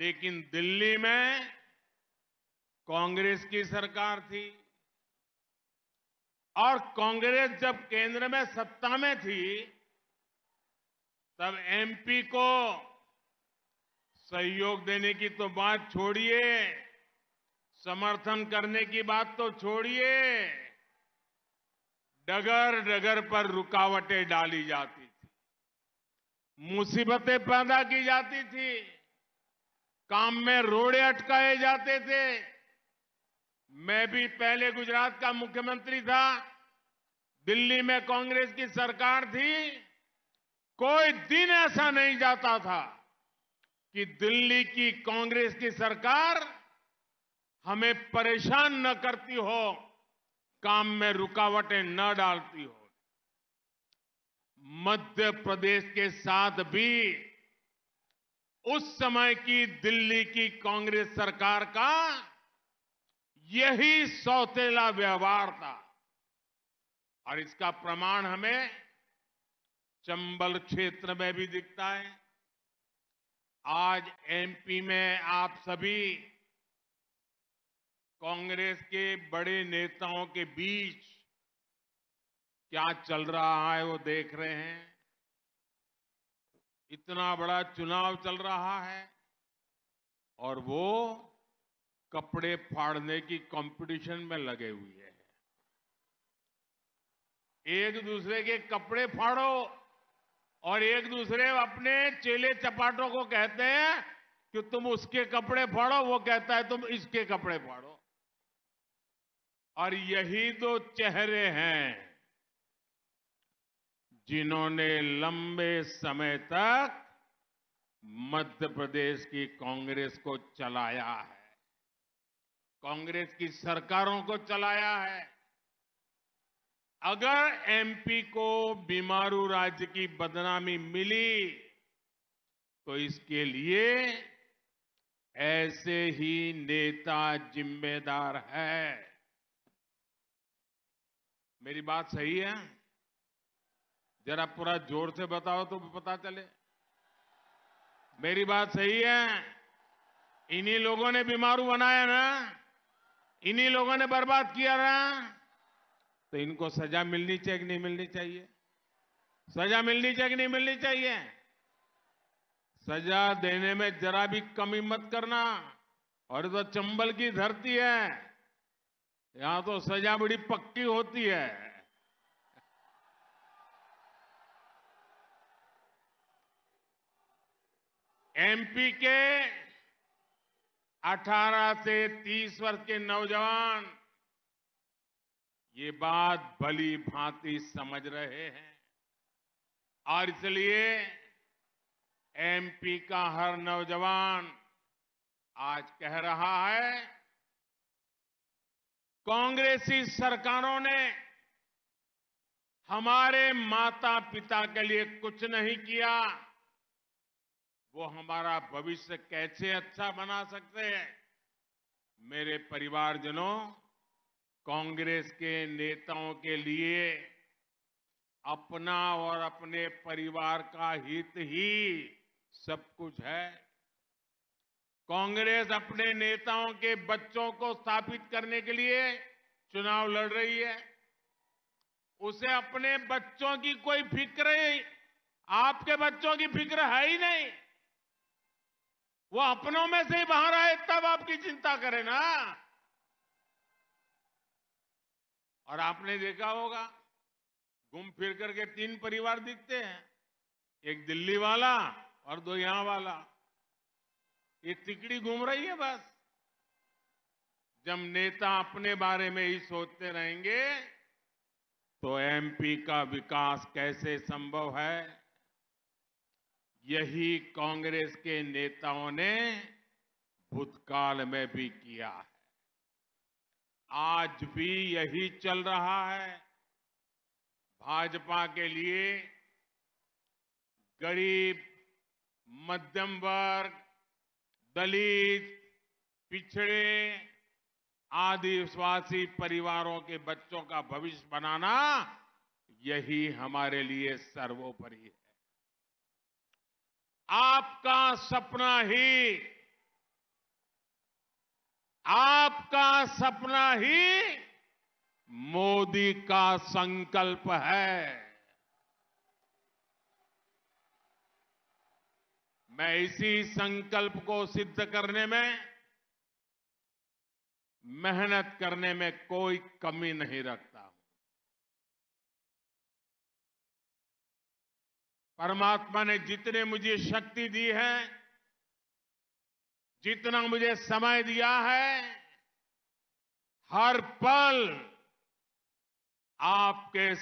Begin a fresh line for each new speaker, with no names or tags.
लेकिन दिल्ली में कांग्रेस की सरकार थी और कांग्रेस जब केंद्र में सत्ता में थी तब एमपी को सहयोग देने की तो बात छोड़िए समर्थन करने की बात तो छोड़िए डगर डगर पर रुकावटें डाली जाती थी मुसीबतें पैदा की जाती थी काम में रोड़े अटकाए जाते थे मैं भी पहले गुजरात का मुख्यमंत्री था दिल्ली में कांग्रेस की सरकार थी कोई दिन ऐसा नहीं जाता था कि दिल्ली की कांग्रेस की सरकार हमें परेशान न करती हो काम में रुकावटें न डालती हो मध्य प्रदेश के साथ भी उस समय की दिल्ली की कांग्रेस सरकार का यही सौतेला व्यवहार था और इसका प्रमाण हमें चंबल क्षेत्र में भी दिखता है आज एमपी में आप सभी कांग्रेस के बड़े नेताओं के बीच क्या चल रहा है वो देख रहे हैं इतना बड़ा चुनाव चल रहा है और वो कपड़े फाड़ने की कंपटीशन में लगे हुए हैं एक दूसरे के कपड़े फाड़ो और एक दूसरे अपने चेले चपाटों को कहते हैं कि तुम उसके कपड़े फाड़ो वो कहता है तुम इसके कपड़े फाड़ो और यही दो तो चेहरे हैं जिन्होंने लंबे समय तक मध्य प्रदेश की कांग्रेस को चलाया है कांग्रेस की सरकारों को चलाया है अगर एमपी को बीमारू राज्य की बदनामी मिली तो इसके लिए ऐसे ही नेता जिम्मेदार है मेरी बात सही है जरा पूरा जोर से बताओ तो पता चले मेरी बात सही है इन्हीं लोगों ने बीमारू बनाया ना इन्हीं लोगों ने बर्बाद किया ना तो इनको सजा मिलनी चाहिए कि नहीं मिलनी चाहिए सजा मिलनी चाहिए कि नहीं मिलनी चाहिए सजा देने में जरा भी कमी मत करना और तो चंबल की धरती है यहां तो सजा बड़ी पक्की होती है एमपी के 18 से 30 वर्ष के नौजवान ये बात भली भांति समझ रहे हैं और इसलिए एमपी का हर नौजवान आज कह रहा है कांग्रेसी सरकारों ने हमारे माता पिता के लिए कुछ नहीं किया वो हमारा भविष्य कैसे अच्छा बना सकते हैं मेरे परिवारजनों कांग्रेस के नेताओं के लिए अपना और अपने परिवार का हित ही सब कुछ है कांग्रेस अपने नेताओं के बच्चों को स्थापित करने के लिए चुनाव लड़ रही है उसे अपने बच्चों की कोई फिक्र ही आपके बच्चों की फिक्र है ही नहीं वो अपनों में से ही बाहर आए तब आपकी चिंता करे ना और आपने देखा होगा घूम फिर करके तीन परिवार दिखते हैं एक दिल्ली वाला और दो यहां वाला ये तिकड़ी घूम रही है बस जब नेता अपने बारे में ही सोचते रहेंगे तो एमपी का विकास कैसे संभव है यही कांग्रेस के नेताओं ने भूतकाल में भी किया है आज भी यही चल रहा है भाजपा के लिए गरीब मध्यम वर्ग दलित पिछड़े आदिवासी परिवारों के बच्चों का भविष्य बनाना यही हमारे लिए सर्वोपरि है आपका सपना ही आपका सपना ही मोदी का संकल्प है मैं इसी संकल्प को सिद्ध करने में मेहनत करने में कोई कमी नहीं रखता परमात्मा ने जितने मुझे शक्ति दी है जितना मुझे समय दिया है हर पल आपके